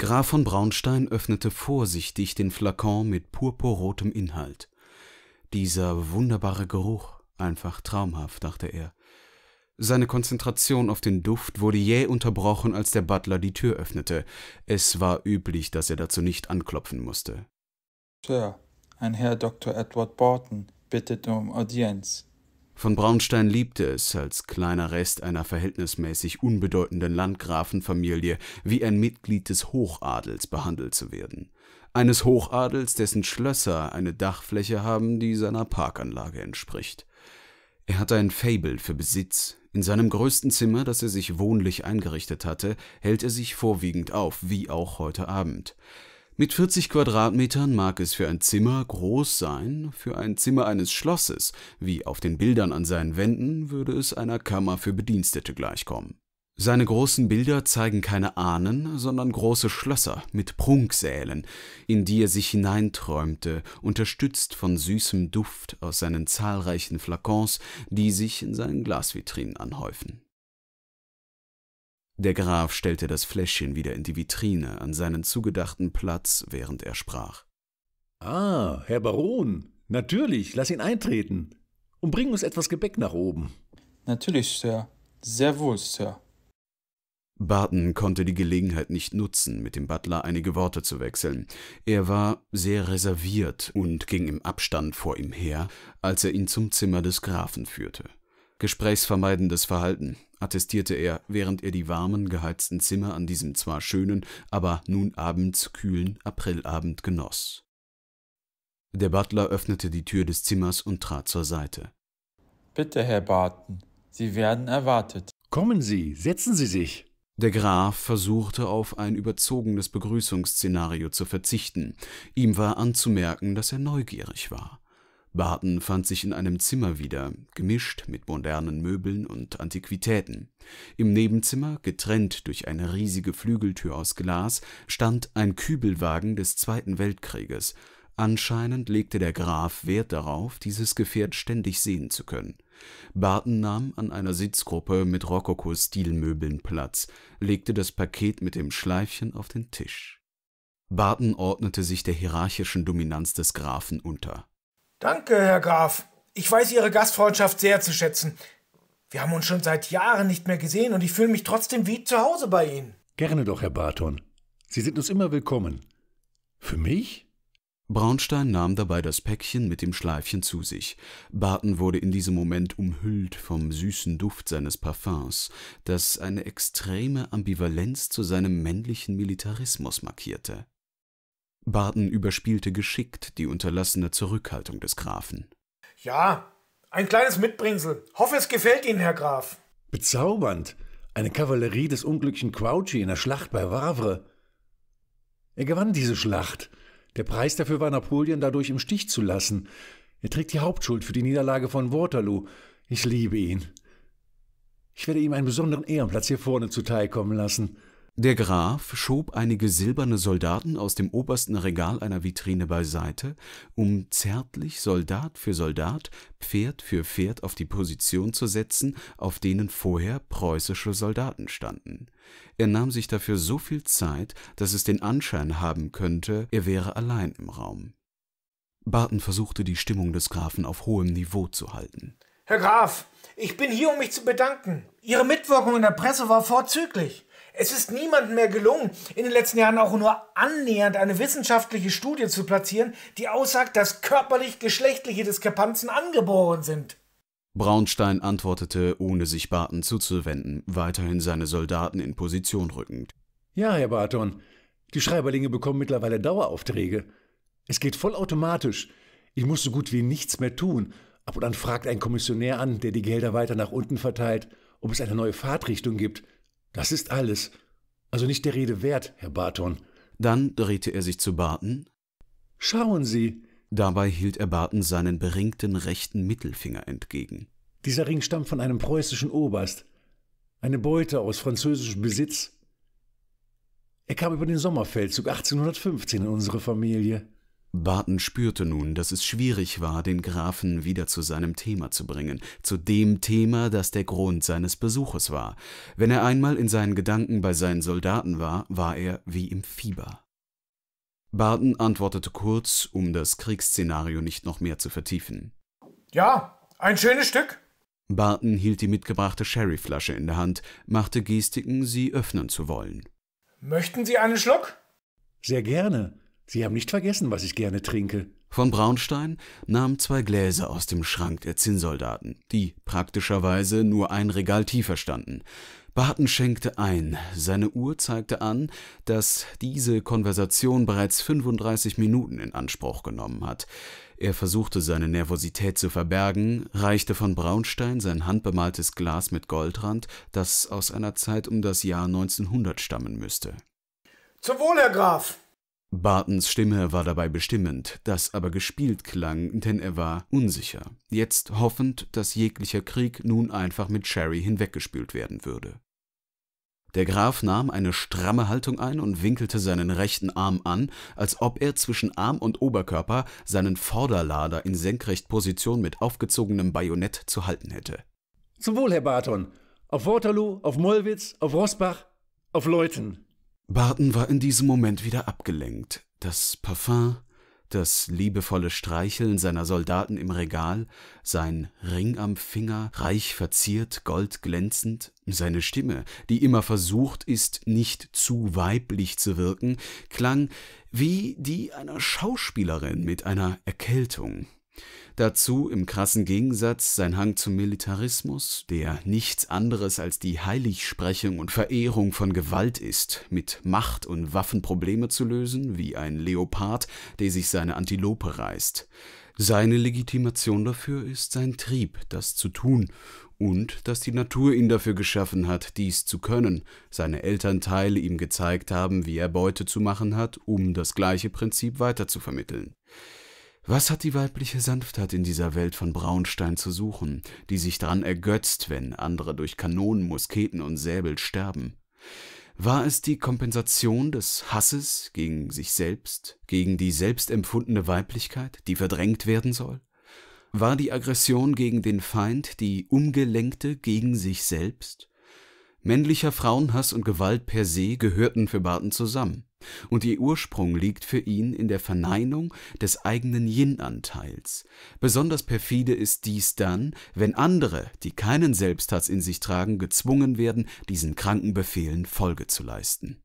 Graf von Braunstein öffnete vorsichtig den Flakon mit purpurrotem Inhalt. Dieser wunderbare Geruch, einfach traumhaft, dachte er. Seine Konzentration auf den Duft wurde jäh unterbrochen, als der Butler die Tür öffnete. Es war üblich, dass er dazu nicht anklopfen musste. Sir, ein Herr Dr. Edward Borton bittet um Audienz. Von Braunstein liebte es, als kleiner Rest einer verhältnismäßig unbedeutenden Landgrafenfamilie wie ein Mitglied des Hochadels behandelt zu werden. Eines Hochadels, dessen Schlösser eine Dachfläche haben, die seiner Parkanlage entspricht. Er hatte ein Fable für Besitz. In seinem größten Zimmer, das er sich wohnlich eingerichtet hatte, hält er sich vorwiegend auf, wie auch heute Abend. Mit 40 Quadratmetern mag es für ein Zimmer groß sein, für ein Zimmer eines Schlosses, wie auf den Bildern an seinen Wänden, würde es einer Kammer für Bedienstete gleichkommen. Seine großen Bilder zeigen keine Ahnen, sondern große Schlösser mit Prunksälen, in die er sich hineinträumte, unterstützt von süßem Duft aus seinen zahlreichen Flakons, die sich in seinen Glasvitrinen anhäufen. Der Graf stellte das Fläschchen wieder in die Vitrine an seinen zugedachten Platz, während er sprach. Ah, Herr Baron, natürlich, lass ihn eintreten. Und bring uns etwas Gebäck nach oben. Natürlich, Sir. Sehr wohl, Sir. Barton konnte die Gelegenheit nicht nutzen, mit dem Butler einige Worte zu wechseln. Er war sehr reserviert und ging im Abstand vor ihm her, als er ihn zum Zimmer des Grafen führte. Gesprächsvermeidendes Verhalten, attestierte er, während er die warmen, geheizten Zimmer an diesem zwar schönen, aber nun abends kühlen Aprilabend genoss. Der Butler öffnete die Tür des Zimmers und trat zur Seite. Bitte, Herr Barton, Sie werden erwartet. Kommen Sie, setzen Sie sich. Der Graf versuchte auf ein überzogenes Begrüßungsszenario zu verzichten. Ihm war anzumerken, dass er neugierig war. Barton fand sich in einem Zimmer wieder, gemischt mit modernen Möbeln und Antiquitäten. Im Nebenzimmer, getrennt durch eine riesige Flügeltür aus Glas, stand ein Kübelwagen des Zweiten Weltkrieges. Anscheinend legte der Graf Wert darauf, dieses Gefährt ständig sehen zu können. Barton nahm an einer Sitzgruppe mit Rokoko-Stilmöbeln Platz, legte das Paket mit dem Schleifchen auf den Tisch. Barton ordnete sich der hierarchischen Dominanz des Grafen unter. Danke, Herr Graf. Ich weiß Ihre Gastfreundschaft sehr zu schätzen. Wir haben uns schon seit Jahren nicht mehr gesehen und ich fühle mich trotzdem wie zu Hause bei Ihnen. Gerne doch, Herr Barton. Sie sind uns immer willkommen. Für mich? Braunstein nahm dabei das Päckchen mit dem Schleifchen zu sich. Barton wurde in diesem Moment umhüllt vom süßen Duft seines Parfums, das eine extreme Ambivalenz zu seinem männlichen Militarismus markierte. Barden überspielte geschickt die unterlassene Zurückhaltung des Grafen. Ja, ein kleines Mitbringsel. Hoffe, es gefällt Ihnen, Herr Graf. Bezaubernd. Eine Kavallerie des unglücklichen Crouchy in der Schlacht bei Wavre. Er gewann diese Schlacht. Der Preis dafür war Napoleon dadurch im Stich zu lassen. Er trägt die Hauptschuld für die Niederlage von Waterloo. Ich liebe ihn. Ich werde ihm einen besonderen Ehrenplatz hier vorne zuteilkommen lassen. Der Graf schob einige silberne Soldaten aus dem obersten Regal einer Vitrine beiseite, um zärtlich Soldat für Soldat, Pferd für Pferd auf die Position zu setzen, auf denen vorher preußische Soldaten standen. Er nahm sich dafür so viel Zeit, dass es den Anschein haben könnte, er wäre allein im Raum. Barton versuchte die Stimmung des Grafen auf hohem Niveau zu halten. Herr Graf, ich bin hier, um mich zu bedanken. Ihre Mitwirkung in der Presse war vorzüglich. Es ist niemandem mehr gelungen, in den letzten Jahren auch nur annähernd eine wissenschaftliche Studie zu platzieren, die aussagt, dass körperlich-geschlechtliche Diskrepanzen angeboren sind. Braunstein antwortete, ohne sich Barton zuzuwenden, weiterhin seine Soldaten in Position rückend. Ja, Herr Barton, die Schreiberlinge bekommen mittlerweile Daueraufträge. Es geht vollautomatisch. Ich muss so gut wie nichts mehr tun. Ab und an fragt ein Kommissionär an, der die Gelder weiter nach unten verteilt, ob es eine neue Fahrtrichtung gibt. Das ist alles. Also nicht der Rede wert, Herr Barton. Dann drehte er sich zu Barton. Schauen Sie. Dabei hielt er Barton seinen beringten rechten Mittelfinger entgegen. Dieser Ring stammt von einem preußischen Oberst. Eine Beute aus französischem Besitz. Er kam über den Sommerfeldzug 1815 in unsere Familie. Barton spürte nun, dass es schwierig war, den Grafen wieder zu seinem Thema zu bringen, zu dem Thema, das der Grund seines Besuches war. Wenn er einmal in seinen Gedanken bei seinen Soldaten war, war er wie im Fieber. Barton antwortete kurz, um das Kriegsszenario nicht noch mehr zu vertiefen. Ja, ein schönes Stück. Barton hielt die mitgebrachte Sherryflasche in der Hand, machte Gestiken, sie öffnen zu wollen. Möchten Sie einen Schluck? Sehr gerne. Sie haben nicht vergessen, was ich gerne trinke. Von Braunstein nahm zwei Gläser aus dem Schrank der Zinnsoldaten, die praktischerweise nur ein Regal tiefer standen. Barton schenkte ein, seine Uhr zeigte an, dass diese Konversation bereits 35 Minuten in Anspruch genommen hat. Er versuchte seine Nervosität zu verbergen, reichte von Braunstein sein handbemaltes Glas mit Goldrand, das aus einer Zeit um das Jahr 1900 stammen müsste. Zum Wohl, Herr Graf! Bartons Stimme war dabei bestimmend, das aber gespielt klang, denn er war unsicher, jetzt hoffend, dass jeglicher Krieg nun einfach mit Sherry hinweggespült werden würde. Der Graf nahm eine stramme Haltung ein und winkelte seinen rechten Arm an, als ob er zwischen Arm und Oberkörper seinen Vorderlader in senkrecht Position mit aufgezogenem Bajonett zu halten hätte. Zum Wohl, Herr Barton. Auf Waterloo, auf Mollwitz, auf Rosbach, auf Leuten. Barton war in diesem Moment wieder abgelenkt. Das Parfum, das liebevolle Streicheln seiner Soldaten im Regal, sein Ring am Finger, reich verziert, goldglänzend, seine Stimme, die immer versucht ist, nicht zu weiblich zu wirken, klang wie die einer Schauspielerin mit einer Erkältung. Dazu im krassen Gegensatz sein Hang zum Militarismus, der nichts anderes als die Heiligsprechung und Verehrung von Gewalt ist, mit Macht und Waffen Probleme zu lösen, wie ein Leopard, der sich seine Antilope reißt. Seine Legitimation dafür ist sein Trieb, das zu tun, und dass die Natur ihn dafür geschaffen hat, dies zu können, seine Elternteile ihm gezeigt haben, wie er Beute zu machen hat, um das gleiche Prinzip weiterzuvermitteln. Was hat die weibliche Sanftheit in dieser Welt von Braunstein zu suchen, die sich daran ergötzt, wenn andere durch Kanonen, Musketen und Säbel sterben? War es die Kompensation des Hasses gegen sich selbst, gegen die selbstempfundene Weiblichkeit, die verdrängt werden soll? War die Aggression gegen den Feind die umgelenkte gegen sich selbst? Männlicher Frauenhass und Gewalt per se gehörten für Barton zusammen, und ihr Ursprung liegt für ihn in der Verneinung des eigenen Yin-Anteils. Besonders perfide ist dies dann, wenn andere, die keinen Selbsthass in sich tragen, gezwungen werden, diesen kranken Befehlen Folge zu leisten